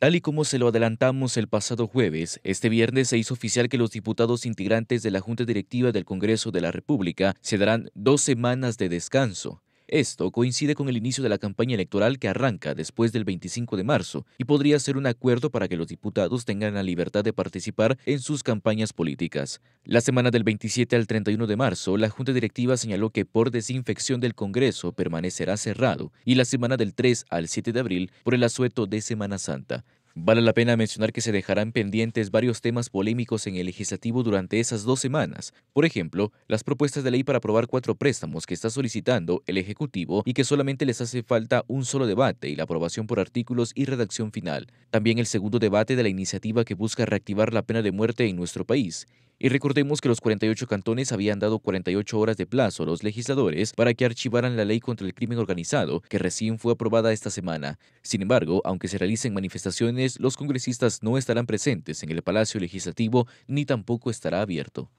Tal y como se lo adelantamos el pasado jueves, este viernes se hizo oficial que los diputados integrantes de la Junta Directiva del Congreso de la República se darán dos semanas de descanso. Esto coincide con el inicio de la campaña electoral que arranca después del 25 de marzo y podría ser un acuerdo para que los diputados tengan la libertad de participar en sus campañas políticas. La semana del 27 al 31 de marzo, la Junta Directiva señaló que por desinfección del Congreso permanecerá cerrado y la semana del 3 al 7 de abril por el asueto de Semana Santa. Vale la pena mencionar que se dejarán pendientes varios temas polémicos en el legislativo durante esas dos semanas. Por ejemplo, las propuestas de ley para aprobar cuatro préstamos que está solicitando el Ejecutivo y que solamente les hace falta un solo debate y la aprobación por artículos y redacción final. También el segundo debate de la iniciativa que busca reactivar la pena de muerte en nuestro país y recordemos que los 48 cantones habían dado 48 horas de plazo a los legisladores para que archivaran la ley contra el crimen organizado, que recién fue aprobada esta semana. Sin embargo, aunque se realicen manifestaciones, los congresistas no estarán presentes en el Palacio Legislativo ni tampoco estará abierto.